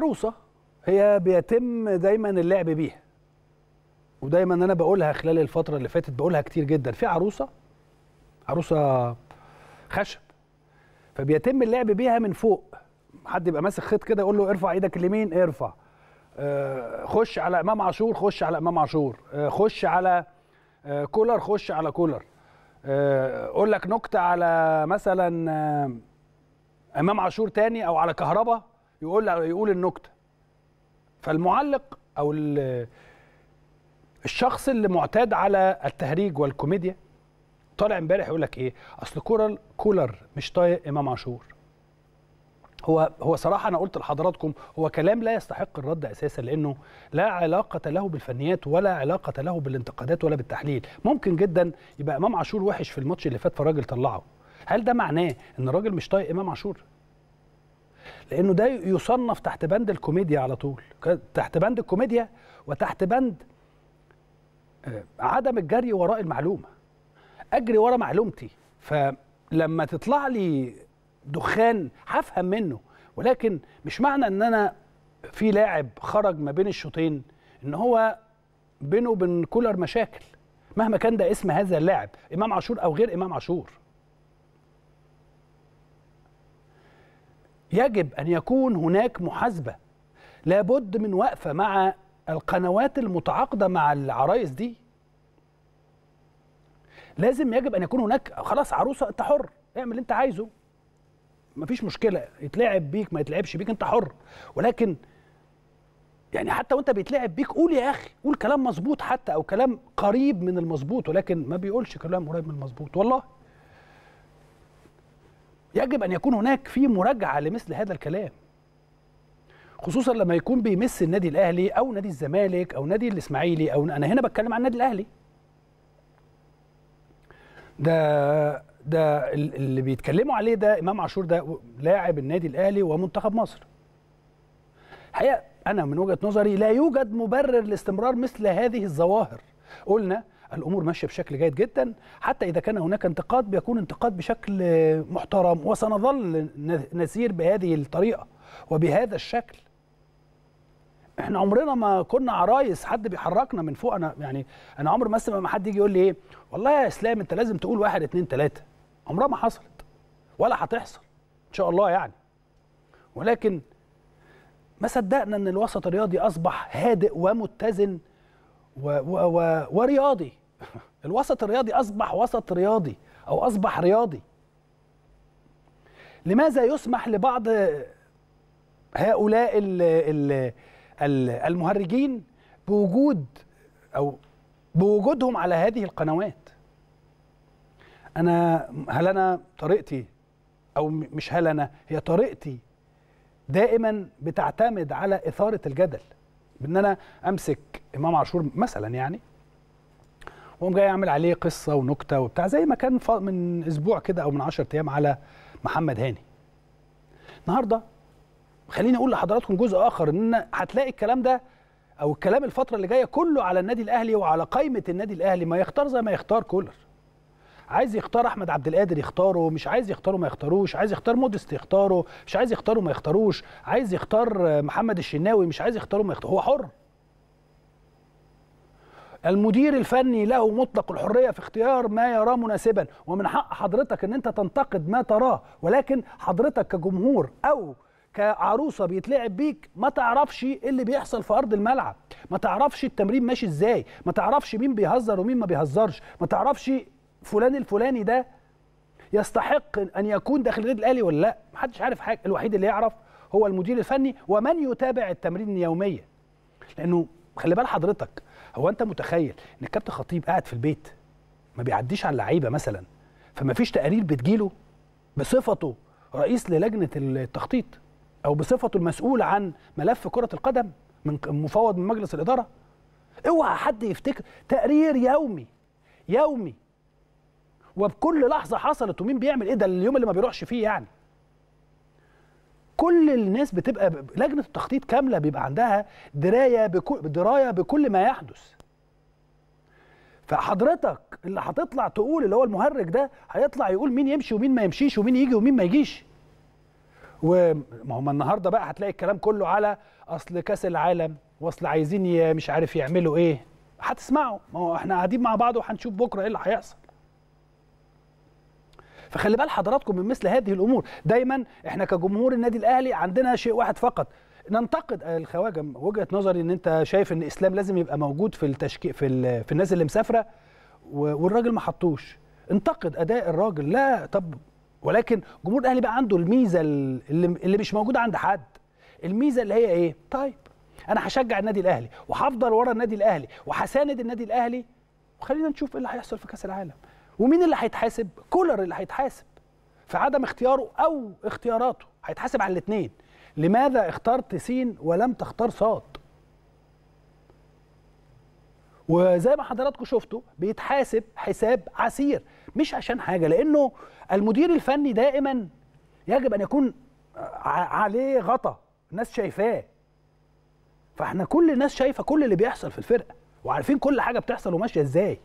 عروسه هي بيتم دايما اللعب بيها ودايما انا بقولها خلال الفتره اللي فاتت بقولها كتير جدا في عروسه عروسه خشب فبيتم اللعب بيها من فوق حد يبقى ماسك خيط كده يقول له ارفع ايدك اليمين ارفع آه خش على امام عاشور خش على امام عاشور آه خش على آه كولر خش على كولر آه، اقول لك نكته على مثلا آه، امام عاشور تاني او على كهربا يقول يقول النكته فالمعلق او الشخص اللي معتاد على التهريج والكوميديا طالع امبارح يقول لك ايه اصل كولر كولر مش طايق امام عاشور هو هو صراحه انا قلت لحضراتكم هو كلام لا يستحق الرد اساسا لانه لا علاقه له بالفنيات ولا علاقه له بالانتقادات ولا بالتحليل ممكن جدا يبقى امام عاشور وحش في الماتش اللي فات فالراجل طلعه هل ده معناه ان الراجل مش طايق امام عاشور لانه ده يصنف تحت بند الكوميديا على طول تحت بند الكوميديا وتحت بند آه، عدم الجري وراء المعلومه اجري وراء معلومتي فلما تطلع لي دخان هفهم منه ولكن مش معنى ان انا في لاعب خرج ما بين الشوطين ان هو بينه وبين كولر مشاكل مهما كان ده اسم هذا اللاعب امام عاشور او غير امام عاشور يجب أن يكون هناك محاسبة لابد من وقفة مع القنوات المتعاقدة مع العرايس دي لازم يجب أن يكون هناك خلاص عروسة أنت حر اعمل اللي أنت عايزه مفيش مشكلة يتلعب بيك ما يتلعبش بيك أنت حر ولكن يعني حتى وانت بيتلعب بيك قول يا اخي قول كلام مظبوط حتى او كلام قريب من المظبوط ولكن ما بيقولش كلام قريب من المظبوط والله يجب ان يكون هناك في مراجعه لمثل هذا الكلام خصوصا لما يكون بيمس النادي الاهلي او نادي الزمالك او نادي الاسماعيلي او انا هنا بتكلم عن النادي الاهلي ده ده اللي بيتكلموا عليه ده امام عاشور ده لاعب النادي الاهلي ومنتخب مصر الحقيقه انا من وجهه نظري لا يوجد مبرر لاستمرار مثل هذه الظواهر قلنا الامور ماشيه بشكل جيد جدا حتى اذا كان هناك انتقاد بيكون انتقاد بشكل محترم وسنظل نسير بهذه الطريقه وبهذا الشكل احنا عمرنا ما كنا عرايس حد بيحركنا من فوق انا يعني انا عمر مثلا ما حد يجي يقول لي ايه والله يا اسلام انت لازم تقول واحد اتنين تلاته عمرها ما حصلت ولا هتحصل ان شاء الله يعني ولكن ما صدقنا ان الوسط الرياضي اصبح هادئ ومتزن و و و ورياضي الوسط الرياضي اصبح وسط رياضي او اصبح رياضي لماذا يسمح لبعض هؤلاء ال ال المهرجين بوجود او بوجودهم على هذه القنوات انا هل انا طريقتي او مش هل انا هي طريقتي دائما بتعتمد على اثاره الجدل بان انا امسك امام عاشور مثلا يعني وقام جاي يعمل عليه قصه ونكته وبتاع زي ما كان من اسبوع كده او من 10 ايام على محمد هاني النهارده خليني اقول لحضراتكم جزء اخر ان هتلاقي الكلام ده او الكلام الفتره اللي جايه كله على النادي الاهلي وعلى قائمه النادي الاهلي ما يختار زي ما يختار كولر عايز يختار احمد عبد القادر يختاره مش عايز يختاره ما يختاروش عايز يختار مودست يختاره مش عايز يختاره ما يختاروش عايز يختار محمد الشناوي مش عايز يختاره ما يختاروش هو حر المدير الفني له مطلق الحرية في اختيار ما يراه مناسبا ومن حق حضرتك أن أنت تنتقد ما تراه ولكن حضرتك كجمهور أو كعروسه بيتلعب بيك ما تعرفش ايه اللي بيحصل في ارض الملعب ما تعرفش التمرين ماشي ازاي ما تعرفش مين بيهزر ومين ما بيهزرش ما تعرفش فلان الفلاني ده يستحق ان يكون داخل النادي الاهلي ولا لا ما حدش عارف حاجه الوحيد اللي يعرف هو المدير الفني ومن يتابع التمرين يوميا لانه خلي بال حضرتك هو انت متخيل ان الكابتن خطيب قاعد في البيت ما بيعديش على اللعيبه مثلا فما فيش تقارير بتجيله بصفته رئيس للجنه التخطيط او بصفته المسؤول عن ملف كره القدم من مفوض من مجلس الاداره اوعى حد يفتكر تقرير يومي يومي وبكل لحظه حصلت ومين بيعمل ايه ده اليوم اللي ما بيروحش فيه يعني كل الناس بتبقى لجنه التخطيط كامله بيبقى عندها درايه بكل درايه بكل ما يحدث فحضرتك اللي هتطلع تقول اللي هو المهرج ده هيطلع يقول مين يمشي ومين ما يمشيش ومين يجي ومين ما يجيش وما هم النهارده بقى هتلاقي الكلام كله على اصل كاس العالم واصل عايزين مش عارف يعملوا ايه هتسمعوا ما هو احنا قاعدين مع بعض وهنشوف بكره ايه اللي هيحصل فخلي بال حضراتكم من مثل هذه الامور دايما احنا كجمهور النادي الاهلي عندنا شيء واحد فقط ننتقد آه، الخواجه وجهه نظري ان انت شايف ان اسلام لازم يبقى موجود في التشكيل في, ال... في الناس اللي مسافره والراجل ما حطوش انتقد اداء الراجل لا طب ولكن جمهور الاهلي بقى عنده الميزه اللي, اللي مش موجوده عند حد الميزه اللي هي ايه طيب انا هشجع النادي الاهلي وهفضل ورا النادي الاهلي وهساند النادي الاهلي وخلينا نشوف ايه اللي هيحصل في كاس العالم ومين اللي هيتحاسب كولر اللي هيتحاسب في عدم اختياره او اختياراته هيتحاسب على الاثنين لماذا اخترت سين ولم تختار صاد وزي ما حضراتكم شفتوا بيتحاسب حساب عسير مش عشان حاجه لانه المدير الفني دائما يجب ان يكون عليه غطا الناس شايفاه فاحنا كل الناس شايفه كل اللي بيحصل في الفرقه وعارفين كل حاجه بتحصل وماشيه ازاي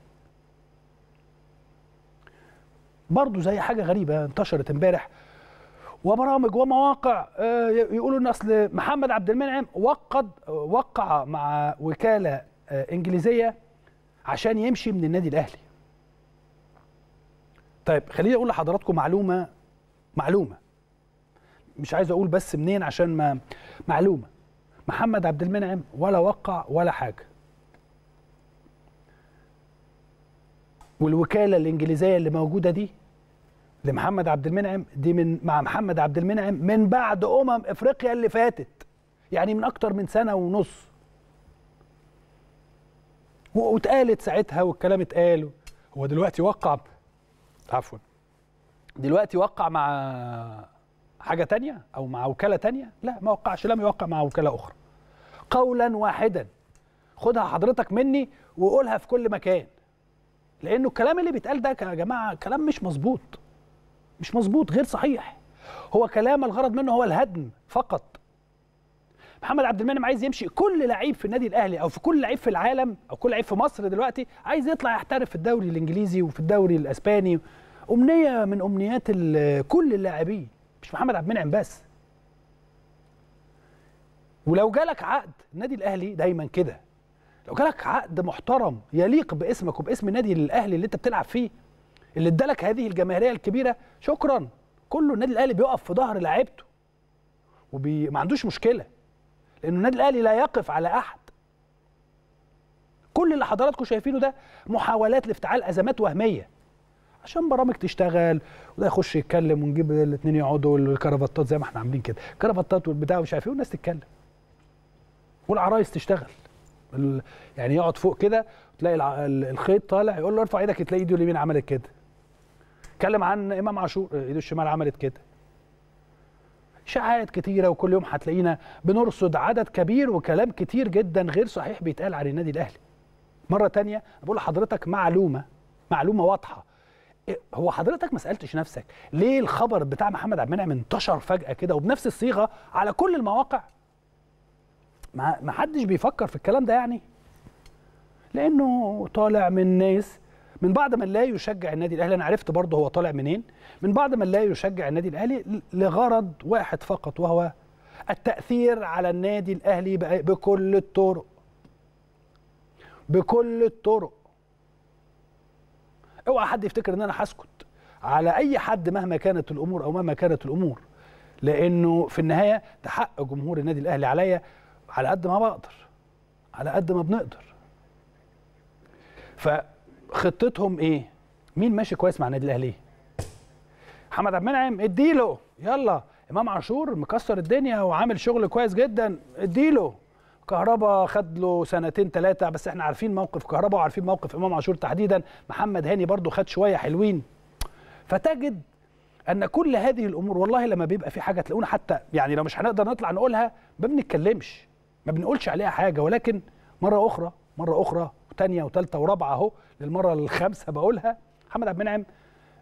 برضه زي حاجه غريبه انتشرت امبارح وبرامج ومواقع آه، يقولوا ان اصل محمد عبد المنعم وقد وقع مع وكاله آه، انجليزيه عشان يمشي من النادي الاهلي. طيب خليني اقول لحضراتكم معلومه معلومه مش عايز اقول بس منين عشان ما معلومه محمد عبد المنعم ولا وقع ولا حاجه والوكاله الانجليزيه اللي موجوده دي لمحمد عبد المنعم دي من مع محمد عبد المنعم من بعد امم افريقيا اللي فاتت يعني من اكتر من سنه ونص واتقالت ساعتها والكلام اتقال هو دلوقتي وقع عفوا دلوقتي وقع مع حاجة تانية أو مع وكالة تانية لا ما وقعش لم يوقع مع وكالة أخرى قولا واحدا خدها حضرتك مني وقولها في كل مكان لانه الكلام اللي بيتقال ده يا جماعه كلام مش مظبوط مش مظبوط غير صحيح هو كلام الغرض منه هو الهدم فقط محمد عبد المنعم عايز يمشي كل لعيب في النادي الاهلي او في كل لعيب في العالم او كل لعيب في مصر دلوقتي عايز يطلع يحترف في الدوري الانجليزي وفي الدوري الاسباني امنيه من امنيات كل اللاعبين مش محمد عبد المنعم بس ولو جالك عقد النادي الاهلي دايما كده لو جالك عقد محترم يليق باسمك وباسم النادي الاهلي اللي انت بتلعب فيه اللي ادالك هذه الجماهيريه الكبيره شكرا كله النادي الاهلي بيقف في ظهر لعيبته وما عندوش مشكله لانه النادي الاهلي لا يقف على احد كل اللي حضراتكم شايفينه ده محاولات لافتعال ازمات وهميه عشان برامج تشتغل وده يخش يتكلم ونجيب الاثنين يقعدوا والكرافتات زي ما احنا عاملين كده كرافتات والبتاع ومش عارف ايه والناس تتكلم والعرايس تشتغل يعني يقعد فوق كده تلاقي الخيط طالع يقول له ارفع ايدك تلاقي ايده اليمين عملت كده اتكلم عن امام عاشور ايده الشمال عملت كده اشاعات كتيره وكل يوم هتلاقينا بنرصد عدد كبير وكلام كتير جدا غير صحيح بيتقال عن النادي الاهلي مره تانية بقول لحضرتك معلومه معلومه واضحه إيه، هو حضرتك ما سالتش نفسك ليه الخبر بتاع محمد عبد المنعم انتشر فجاه كده وبنفس الصيغه على كل المواقع ما حدش بيفكر في الكلام ده يعني لانه طالع من ناس من بعد من لا يشجع النادي الاهلي انا عرفت برضه هو طالع منين من بعد من لا يشجع النادي الاهلي لغرض واحد فقط وهو التاثير على النادي الاهلي بكل الطرق بكل الطرق اوعى حد يفتكر ان انا هسكت على اي حد مهما كانت الامور او مهما كانت الامور لانه في النهايه ده حق جمهور النادي الاهلي عليا على قد ما بقدر على قد ما بنقدر فخطتهم ايه مين ماشي كويس مع النادي الاهلي محمد عبد المنعم اديله يلا امام عاشور مكسر الدنيا وعامل شغل كويس جدا اديله كهربا خد له سنتين ثلاثه بس احنا عارفين موقف كهربا وعارفين موقف امام عاشور تحديدا محمد هاني برضو خد شويه حلوين فتجد ان كل هذه الامور والله لما بيبقى في حاجه تلاقونا حتى يعني لو مش هنقدر نطلع نقولها ما بنتكلمش ما بنقولش عليها حاجه ولكن مره اخرى مره اخرى وثانيه وثالثه ورابعه اهو للمره الخامسه بقولها محمد عبد المنعم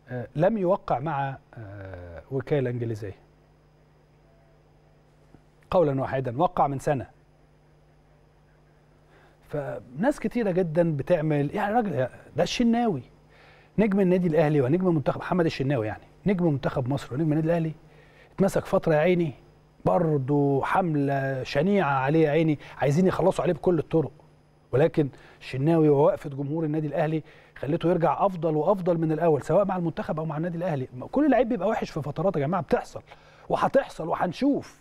آه، لم يوقع مع آه، وكاله انجليزيه قولا واحدا وقع من سنه فناس كتيره جدا بتعمل يعني راجل ده الشناوي نجم النادي الاهلي ونجم منتخب محمد الشناوي يعني نجم منتخب مصر ونجم النادي الاهلي اتمسك فتره يا عيني برضه حمله شنيعه عليه عيني عايزين يخلصوا عليه بكل الطرق ولكن الشناوي ووقفه جمهور النادي الاهلي خليته يرجع افضل وافضل من الاول سواء مع المنتخب او مع النادي الاهلي كل لعيب بيبقى وحش في فترات يا جماعه بتحصل وهتحصل وهنشوف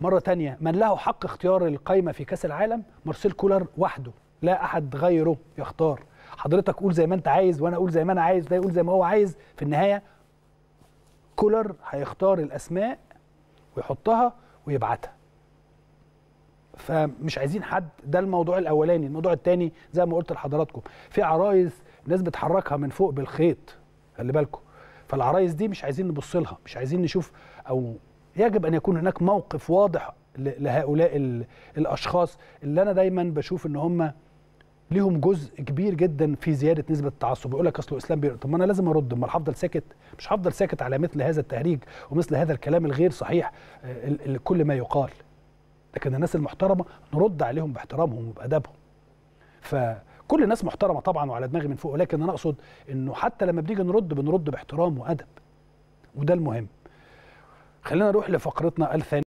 مره تانية من له حق اختيار القايمه في كاس العالم مارسيل كولر وحده لا احد غيره يختار حضرتك قول زي ما انت عايز وانا اقول زي ما انا عايز ده يقول زي ما هو عايز في النهايه كولر هيختار الاسماء ويحطها ويبعتها فمش عايزين حد ده الموضوع الاولاني الموضوع الثاني زي ما قلت لحضراتكم في عرايس ناس بتحركها من فوق بالخيط خلي بالكم فالعرايس دي مش عايزين نبص لها مش عايزين نشوف او يجب ان يكون هناك موقف واضح لهؤلاء الاشخاص اللي انا دايما بشوف ان هم ليهم جزء كبير جدا في زياده نسبه التعصب يقول لك اصل الاسلام بي... طب ما انا لازم ارد امال هفضل ساكت مش هفضل ساكت على مثل هذا التهريج ومثل هذا الكلام الغير صحيح آه، كل ما يقال لكن الناس المحترمه نرد عليهم باحترامهم وبادبهم فكل الناس محترمه طبعا وعلى دماغي من فوق ولكن انا اقصد انه حتى لما بنيجي نرد بنرد باحترام وادب وده المهم خلينا نروح لفقرتنا الثانيه